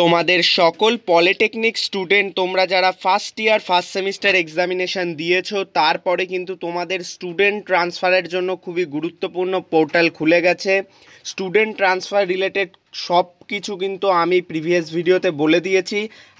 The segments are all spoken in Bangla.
তোমাদের সকল পলিটেকনিক স্টুডেন্ট তোমরা যারা first year first semester examination দিয়েছো তারপরে কিন্তু তোমাদের স্টুডেন্ট ট্রান্সফারের জন্য খুবই গুরুত্বপূর্ণ পোর্টাল খুলে গেছে স্টুডেন্ট ট্রান্সফার রিলেটেড সব কিছু কিন্তু আমি প্রিভিয়াস ভিডিওতে বলে দিয়েছি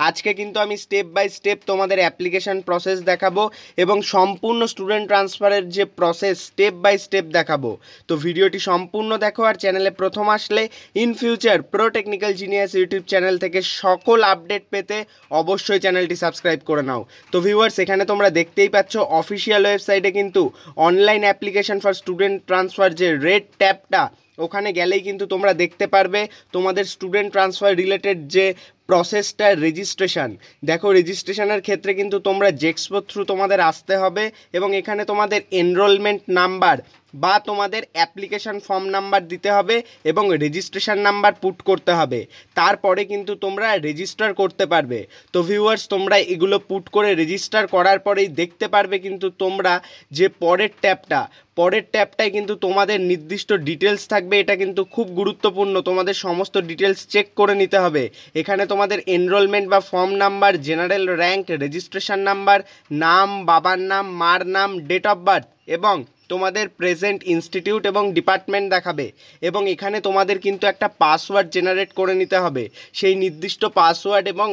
আজকে কিন্তু আমি স্টেপ বাই স্টেপ তোমাদের অ্যাপ্লিকেশান প্রসেস দেখাবো এবং সম্পূর্ণ স্টুডেন্ট ট্রান্সফারের যে প্রসেস স্টেপ বাই স্টেপ দেখাবো তো ভিডিওটি সম্পূর্ণ দেখো আর চ্যানেলে প্রথম আসলে in future pro technical genius YouTube channel থেকে সকল আপডেট পেতে অবশ্যই চ্যানেলটি সাবস্ক্রাইব করে নাও তো ভিউয়ার্স এখানে তোমরা দেখতেই পাচ্ছ অফিসিয়াল ওয়েবসাইটে কিন্তু online application for student transfer যে রেড ট্যাপটা ওখানে গেলেই কিন্তু তোমরা দেখতে পারবে তোমাদের স্টুডেন্ট ট্রান্সফার রিলেটেড যে প্রসেসটা রেজিস্ট্রেশন দেখো রেজিস্ট্রেশনের ক্ষেত্রে কিন্তু তোমরা জেক্সপো থ্রু তোমাদের আসতে হবে এবং এখানে তোমাদের এনরোলমেন্ট নাম্বার বা তোমাদের অ্যাপ্লিকেশান ফর্ম নাম্বার দিতে হবে এবং রেজিস্ট্রেশন নাম্বার পুট করতে হবে তারপরে কিন্তু তোমরা রেজিস্টার করতে পারবে তো ভিউয়ার্স তোমরা এগুলো পুট করে রেজিস্টার করার পরেই দেখতে পারবে কিন্তু তোমরা যে পরের ট্যাবটা পরের ট্যাপটায় কিন্তু তোমাদের নির্দিষ্ট ডিটেলস থাকবে এটা কিন্তু খুব গুরুত্বপূর্ণ তোমাদের সমস্ত ডিটেলস চেক করে নিতে হবে এখানে তোমাদের এনরোলমেন্ট বা form number general rank registration number নাম বাবার নাম মার নাম ডেট অফ বার্থ এবং তোমাদের প্রেজেন্ট ইনস্টিটিউট এবং ডিপার্টমেন্ট দেখাবে এবং এখানে তোমাদের কিন্তু একটা পাসওয়ার্ড জেনারেট করে নিতে হবে সেই নির্দিষ্ট পাসওয়ার্ড এবং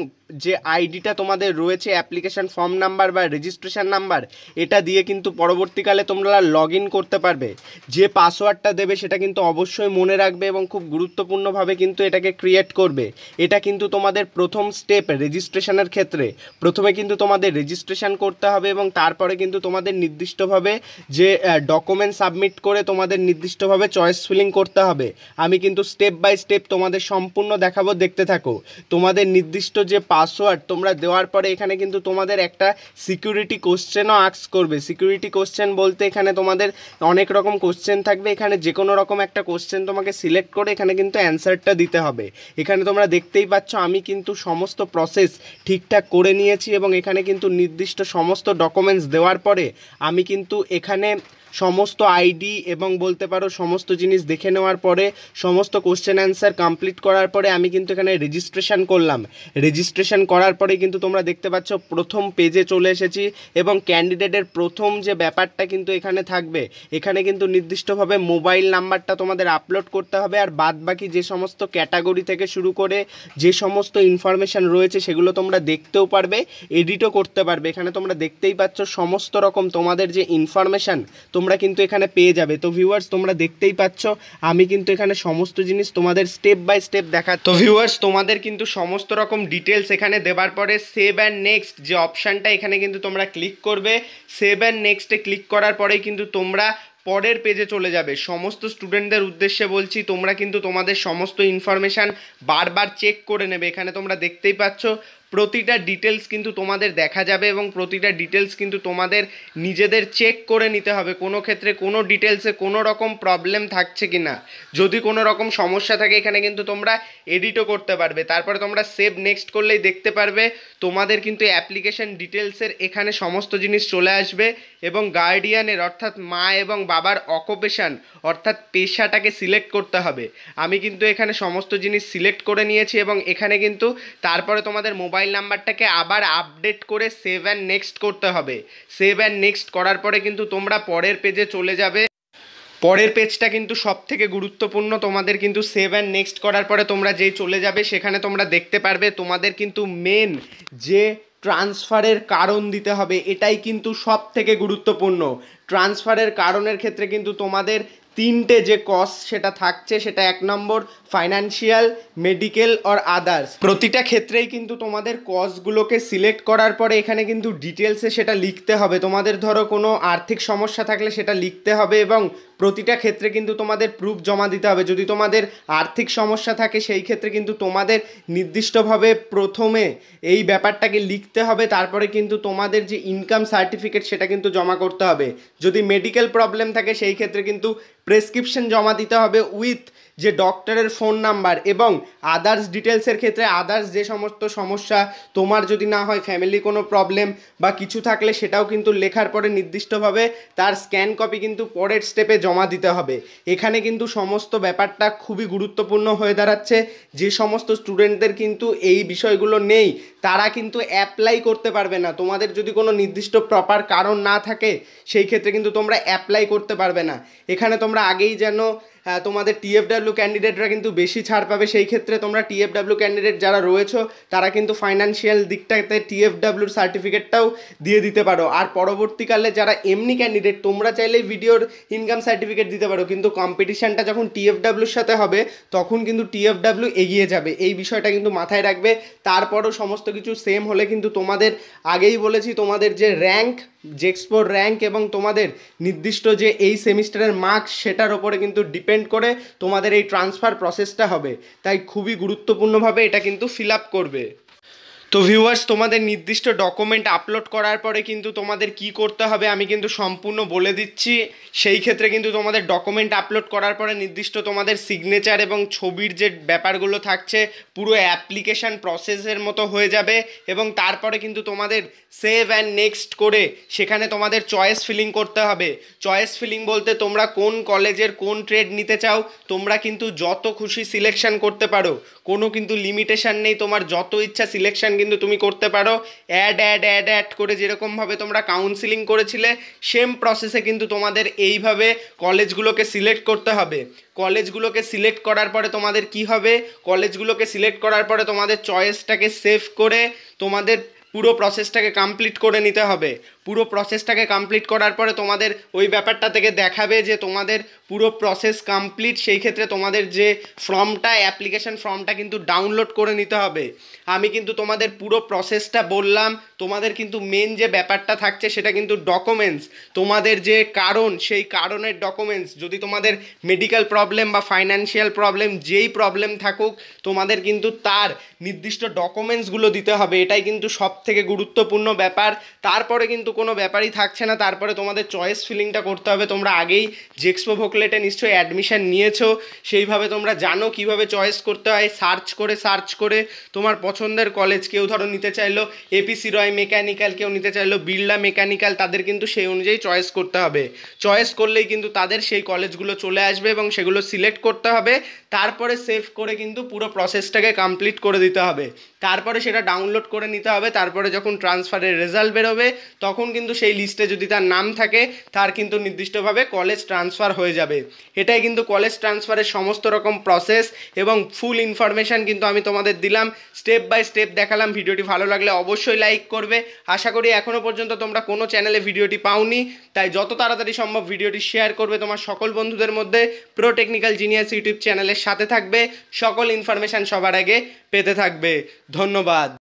যে আইডিটা তোমাদের রয়েছে অ্যাপ্লিকেশান ফর্ম নাম্বার বা রেজিস্ট্রেশন নাম্বার এটা দিয়ে কিন্তু পরবর্তীকালে তোমরা লগ করতে পারবে যে পাসওয়ার্ডটা দেবে সেটা কিন্তু অবশ্যই মনে রাখবে এবং খুব গুরুত্বপূর্ণভাবে কিন্তু এটাকে ক্রিয়েট করবে এটা কিন্তু তোমাদের প্রথম স্টেপ রেজিস্ট্রেশনের ক্ষেত্রে প্রথমে কিন্তু তোমাদের রেজিস্ট্রেশন করতে হবে এবং তারপরে কিন্তু তোমাদের নির্দিষ্টভাবে যে ডকুমেন্ট সাবমিট করে তোমাদের নির্দিষ্টভাবে চয়েস ফিলিং করতে হবে আমি কিন্তু স্টেপ বাই স্টেপ তোমাদের সম্পূর্ণ দেখাবো দেখতে থাকো তোমাদের নির্দিষ্ট যে পাসওয়ার্ড তোমরা দেওয়ার পরে এখানে কিন্তু তোমাদের একটা সিকিউরিটি কোশ্চেনও আক্স করবে সিকিউরিটি কোশ্চেন বলতে এখানে তোমাদের অনেক রকম কোশ্চেন থাকবে এখানে যে কোনো রকম একটা কোশ্চেন তোমাকে সিলেক্ট করে এখানে কিন্তু অ্যান্সারটা দিতে হবে এখানে তোমরা দেখতেই পাচ্ছ আমি কিন্তু সমস্ত প্রসেস ঠিকঠাক করে নিয়েছি এবং এখানে কিন্তু নির্দিষ্ট সমস্ত ডকুমেন্টস দেওয়ার পরে আমি কিন্তু এখানে সমস্ত আইডি এবং বলতে পারো সমস্ত জিনিস দেখে নেওয়ার পরে সমস্ত কোশ্চেন অ্যান্সার কমপ্লিট করার পরে আমি কিন্তু এখানে রেজিস্ট্রেশন করলাম রেজিস্ট্রেশন করার পরে কিন্তু তোমরা দেখতে পাচ্ছ প্রথম পেজে চলে এসেছি এবং ক্যান্ডিডেটের প্রথম যে ব্যাপারটা কিন্তু এখানে থাকবে এখানে কিন্তু নির্দিষ্টভাবে মোবাইল নাম্বারটা তোমাদের আপলোড করতে হবে আর বাদ বাকি যে সমস্ত ক্যাটাগরি থেকে শুরু করে যে সমস্ত ইনফরমেশান রয়েছে সেগুলো তোমরা দেখতেও পারবে এডিটও করতে পারবে এখানে তোমরা দেখতেই পাচ্ছ সমস্ত রকম তোমাদের যে ইনফরমেশান তোমরা কিন্তু এখানে পেয়ে যাবে তো ভিউয়ার্স তোমরা দেখতেই পাচ্ছ আমি কিন্তু এখানে সমস্ত জিনিস তোমাদের স্টেপ বাই স্টেপ দেখা তো ভিউয়ার্স তোমাদের কিন্তু সমস্ত রকম ডিটেলস এখানে দেবার পরে সেভ অ্যান্ড নেক্সট যে অপশানটা এখানে কিন্তু তোমরা ক্লিক করবে সেভ অ্যান্ড নেক্সটে ক্লিক করার পরেই কিন্তু তোমরা পরের পেজে চলে যাবে সমস্ত স্টুডেন্টদের উদ্দেশ্যে বলছি তোমরা কিন্তু তোমাদের সমস্ত ইনফরমেশান বারবার চেক করে নেবে এখানে তোমরা দেখতেই পাচ্ছ প্রতিটা ডিটেলস কিন্তু তোমাদের দেখা যাবে এবং প্রতিটা ডিটেলস কিন্তু তোমাদের নিজেদের চেক করে নিতে হবে কোনো ক্ষেত্রে কোনো ডিটেলসে কোনো রকম প্রবলেম থাকছে কি না যদি কোনো রকম সমস্যা থাকে এখানে কিন্তু তোমরা এডিটও করতে পারবে তারপরে তোমরা সেভ নেক্সট করলেই দেখতে পারবে তোমাদের কিন্তু অ্যাপ্লিকেশন ডিটেলসের এখানে সমস্ত জিনিস চলে আসবে এবং গার্ডিয়ানের অর্থাৎ মা এবং বাবার অকুপেশান অর্থাৎ পেশাটাকে সিলেক্ট করতে হবে আমি কিন্তু এখানে সমস্ত জিনিস সিলেক্ট করে নিয়েছি এবং এখানে কিন্তু তারপরে তোমাদের মোবাইল মোবাইল নাম্বারটাকে আবার আপডেট করে সেভ অ্যান্ড নেক্সট করতে হবে সেভ অ্যান্ড নেক্সট করার পরে কিন্তু তোমরা পরের পেজে চলে যাবে পরের পেজটা কিন্তু সব থেকে গুরুত্বপূর্ণ তোমাদের কিন্তু সেভ অ্যান্ড নেক্সট করার পরে তোমরা যেই চলে যাবে সেখানে তোমরা দেখতে পারবে তোমাদের কিন্তু মেন যে ট্রান্সফারের কারণ দিতে হবে এটাই কিন্তু সব থেকে গুরুত্বপূর্ণ ট্রান্সফারের কারণের ক্ষেত্রে কিন্তু তোমাদের তিনটে যে কস সেটা থাকছে সেটা এক নম্বর ফাইন্যান্সিয়াল মেডিকেল অর আদার্স প্রতিটা ক্ষেত্রেই কিন্তু তোমাদের কসগুলোকে সিলেক্ট করার পরে এখানে কিন্তু ডিটেলসে সেটা লিখতে হবে তোমাদের ধরো কোনো আর্থিক সমস্যা থাকলে সেটা লিখতে হবে এবং প্রতিটা ক্ষেত্রে কিন্তু তোমাদের প্রুফ জমা দিতে হবে যদি তোমাদের আর্থিক সমস্যা থাকে সেই ক্ষেত্রে কিন্তু তোমাদের নির্দিষ্টভাবে প্রথমে এই ব্যাপারটাকে লিখতে হবে তারপরে কিন্তু তোমাদের যে ইনকাম সার্টিফিকেট সেটা কিন্তু জমা করতে হবে যদি মেডিকেল প্রবলেম থাকে সেই ক্ষেত্রে কিন্তু প্রেসক্রিপশন জমা দিতে হবে উইথ যে ডক্টরের ফোন নাম্বার এবং আদার্স ডিটেলসের ক্ষেত্রে আদার্স যে সমস্ত সমস্যা তোমার যদি না হয় ফ্যামিলি কোনো প্রবলেম বা কিছু থাকলে সেটাও কিন্তু লেখার পরে নির্দিষ্টভাবে তার স্ক্যান কপি কিন্তু পরের স্টেপে জমা দিতে হবে এখানে কিন্তু সমস্ত ব্যাপারটা খুবই গুরুত্বপূর্ণ হয়ে দাঁড়াচ্ছে যে সমস্ত স্টুডেন্টদের কিন্তু এই বিষয়গুলো নেই তারা কিন্তু অ্যাপ্লাই করতে পারবে না তোমাদের যদি কোনো নির্দিষ্ট প্রপার কারণ না থাকে সেই ক্ষেত্রে কিন্তু তোমরা অ্যাপ্লাই করতে পারবে না এখানে তোমরা আগেই যেন হ্যাঁ, তোমাদের টিএফডাব্লিউ ক্যান্ডিডেটরা কিন্তু বেশি ছাড় পাবে সেই ক্ষেত্রে তোমরা টিএফডাব্লিউ ক্যান্ডিডেট যারা রয়েছে তারা কিন্তু ফাইন্যান্সিয়াল দিকটাতে টিএফডাব্লিউর সার্টিফিকেটটাও দিয়ে দিতে পারো আর পরবর্তীকালে যারা এমনি ক্যান্ডিডেট তোমরা চাইলেই ভিডিওর ইনকাম সার্টিফিকেট দিতে পারো কিন্তু কম্পিটিশানটা যখন টিএফডাব্লিউর সাথে হবে তখন কিন্তু টিএফডাব্লিউ এগিয়ে যাবে এই বিষয়টা কিন্তু মাথায় রাখবে তারপরও সমস্ত কিছু সেম হলে কিন্তু তোমাদের আগেই বলেছি তোমাদের যে র্যাঙ্ক জেক্সপোর র্যাঙ্ক এবং তোমাদের নির্দিষ্ট যে এই সেমিস্টারের মার্কস সেটার ওপরে কিন্তু ডিপেন্ড করে তোমাদের এই ট্রান্সফার প্রসেসটা হবে তাই খুবই গুরুত্বপূর্ণভাবে এটা কিন্তু ফিল আপ করবে তো ভিউয়ার্স তোমাদের নির্দিষ্ট ডকুমেন্ট আপলোড করার পরে কিন্তু তোমাদের কি করতে হবে আমি কিন্তু সম্পূর্ণ বলে দিচ্ছি সেই ক্ষেত্রে কিন্তু তোমাদের ডকুমেন্ট আপলোড করার পরে নির্দিষ্ট তোমাদের সিগনেচার এবং ছবির যে ব্যাপারগুলো থাকছে পুরো অ্যাপ্লিকেশান প্রসেসের মতো হয়ে যাবে এবং তারপরে কিন্তু তোমাদের সেভ অ্যান্ড নেক্সট করে সেখানে তোমাদের চয়েস ফিলিং করতে হবে চয়েস ফিলিং বলতে তোমরা কোন কলেজের কোন ট্রেড নিতে চাও তোমরা কিন্তু যত খুশি সিলেকশান করতে পারো কোনো কিন্তু লিমিটেশান নেই তোমার যত ইচ্ছা সিলেকশান কিন্তু তুমি করতে পারো অ্যাড অ্যাড অ্যাড অ্যাড করে যেরকমভাবে তোমরা কাউন্সিলিং করেছিলে সেম প্রসেসে কিন্তু তোমাদের এইভাবে কলেজগুলোকে সিলেক্ট করতে হবে কলেজগুলোকে সিলেক্ট করার পরে তোমাদের কি হবে কলেজগুলোকে সিলেক্ট করার পরে তোমাদের চয়েসটাকে সেভ করে তোমাদের পুরো প্রসেসটাকে কমপ্লিট করে নিতে হবে পুরো প্রসেসটাকে কমপ্লিট করার পরে তোমাদের ওই ব্যাপারটা থেকে দেখাবে যে তোমাদের পুরো প্রসেস কমপ্লিট সেই ক্ষেত্রে তোমাদের যে ফর্মটা অ্যাপ্লিকেশান ফর্মটা কিন্তু ডাউনলোড করে নিতে হবে আমি কিন্তু তোমাদের পুরো প্রসেসটা বললাম তোমাদের কিন্তু মেন যে ব্যাপারটা থাকছে সেটা কিন্তু ডকুমেন্টস তোমাদের যে কারণ সেই কারণের ডকুমেন্টস যদি তোমাদের মেডিকেল প্রবলেম বা ফাইন্যান্সিয়াল প্রবলেম যেই প্রবলেম থাকুক তোমাদের কিন্তু তার নির্দিষ্ট ডকুমেন্টসগুলো দিতে হবে এটাই কিন্তু সব থেকে গুরুত্বপূর্ণ ব্যাপার তারপরে কিন্তু কোনো ব্যাপারই থাকছে না তারপরে তোমাদের চয়েস ফিলিংটা করতে হবে তোমরা আগেই জেক্সপো ভোকলে লেটে নিশ্চয়ই অ্যাডমিশান নিয়েছো সেইভাবে তোমরা জানো কিভাবে চয়েস করতে হয় সার্চ করে সার্চ করে তোমার পছন্দের কলেজ কেউ ধরো নিতে চাইলো এপিসি রয় মেকানিক্যাল কেউ নিতে চাইলো বিড়লা মেকানিক্যাল তাদের কিন্তু সেই অনুযায়ী চয়েস করতে হবে চয়েস করলেই কিন্তু তাদের সেই কলেজগুলো চলে আসবে এবং সেগুলো সিলেক্ট করতে হবে তারপরে সেভ করে কিন্তু পুরো প্রসেসটাকে কমপ্লিট করে দিতে হবে তারপরে সেটা ডাউনলোড করে নিতে হবে তারপরে যখন ট্রান্সফারের রেজাল্ট বেরোবে তখন কিন্তু সেই লিস্টে যদি তার নাম থাকে তার কিন্তু নির্দিষ্টভাবে কলেজ ট্রান্সফার হয়ে যাবে যাবে এটাই কিন্তু কলেজ ট্রান্সফারের সমস্ত রকম প্রসেস এবং ফুল ইনফরমেশান কিন্তু আমি তোমাদের দিলাম স্টেপ বাই স্টেপ দেখালাম ভিডিওটি ভালো লাগলে অবশ্যই লাইক করবে আশা করি এখনও পর্যন্ত তোমরা কোনো চ্যানেলে ভিডিওটি পাওনি তাই যত তাড়াতাড়ি সম্ভব ভিডিওটি শেয়ার করবে তোমার সকল বন্ধুদের মধ্যে প্রো টেকনিক্যাল জিনিয়াস ইউটিউব চ্যানেলের সাথে থাকবে সকল ইনফরমেশান সবার আগে পেতে থাকবে ধন্যবাদ